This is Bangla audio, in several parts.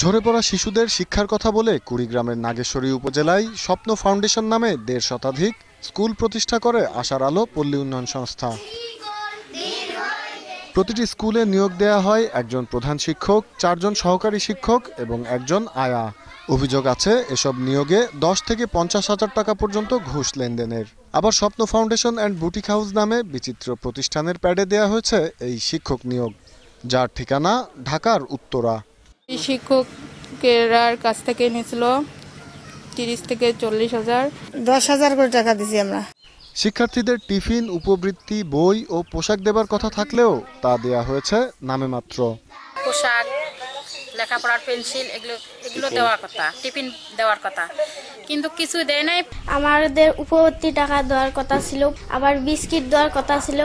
ঝরে পড়া শিশুদের শিক্ষার কথা বলে কুড়িগ্রামের নাগেশ্বরী উপজেলায় স্বপ্ন ফাউন্ডেশন নামে দেড় শতাধিক স্কুল প্রতিষ্ঠা করে আশার আলো পল্লী উন্নয়ন সংস্থা প্রতিটি স্কুলে নিয়োগ দেয়া হয় একজন প্রধান শিক্ষক চারজন সহকারী শিক্ষক এবং একজন আয়া অভিযোগ আছে এসব নিয়োগে দশ থেকে পঞ্চাশ হাজার টাকা পর্যন্ত ঘুষ লেনদেনের আবার স্বপ্ন ফাউন্ডেশন অ্যান্ড বুটিক হাউস নামে বিচিত্র প্রতিষ্ঠানের প্যাডে দেয়া হয়েছে এই শিক্ষক নিয়োগ যার ঠিকানা ঢাকার উত্তরা শিক্ষকেরার কাছ থেকে নিয়েছিল তিরিশ থেকে চল্লিশ হাজার দশ হাজার করে টাকা দিয়েছি আমরা শিক্ষার্থীদের টিফিন উপবৃত্তি বই ও পোশাক দেবার কথা থাকলেও তা দেয়া হয়েছে নামে মাত্র পোশাক লেখাপড়ার পেন্সিল এগুলো এগুলো দেওয়ার কথা টিফিন দেওয়ার কথা কিন্তু কিছু দেয় নাই আমাদের উপবর্তী টাকা দেওয়ার কথা ছিল আবার বিস্কিট দেওয়ার কথা ছিল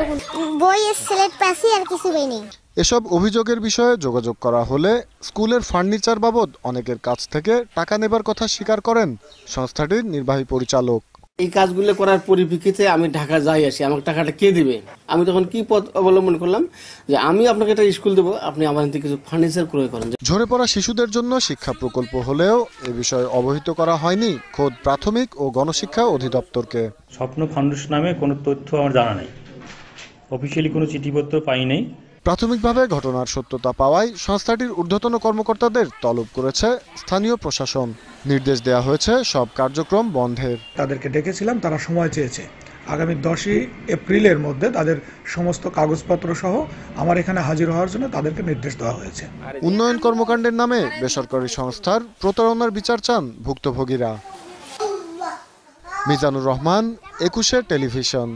বই সিলেট পাসি আর কিছু নেই এসব অভিযোগের বিষয়ে যোগাযোগ করা হলে স্কুলের ফার্নিচার বাবদ অনেকের কাছ থেকে টাকা নেবার কথা স্বীকার করেন সংস্থাটির নির্বাহী পরিচালক এই কাজগুলো করার পরিপ্রেক্ষিতে আমি ঢাকা যাই আসি আমাকে টাকাটা কে দিবে আমি তখন কি পথ অবলম্বন করলাম যে আমি আপনাকে একটা স্কুল দেবো আপনি আমার থেকে কিছু ফার্নিচার ক্রয় করেন ঝরে পড়া শিশুদের জন্য শিক্ষা প্রকল্প হলেও এ বিষয়ে অবহিত করা হয়নি খোদ প্রাথমিক ও গণশিক্ষা অধিদপ্তরকে স্বপ্ন ফাউন্ডেশন নামে কোনো তথ্য আমার জানা নেই অফিসিয়ালি কোনো চিঠিপত্র পাই নেই প্রাথমিকভাবে ঘটনার সত্যতা পাওয়ায় সংস্থাটির ঊর্ধ্বতন কর্মকর্তাদের তলব করেছে স্থানীয় প্রশাসন নির্দেশ দেওয়া হয়েছে সব কার্যক্রম বন্ধের তাদেরকে ডেকেছিলাম তারা সময় চেয়েছে আগামী দশই এপ্রিলের মধ্যে তাদের সমস্ত কাগজপত্র সহ আমার এখানে হাজির হওয়ার জন্য তাদেরকে নির্দেশ দেওয়া হয়েছে উন্নয়ন কর্মকাণ্ডের নামে বেসরকারি সংস্থার প্রতারণার বিচার চান ভুক্তভোগীরা মিজানুর রহমান একুশে টেলিভিশন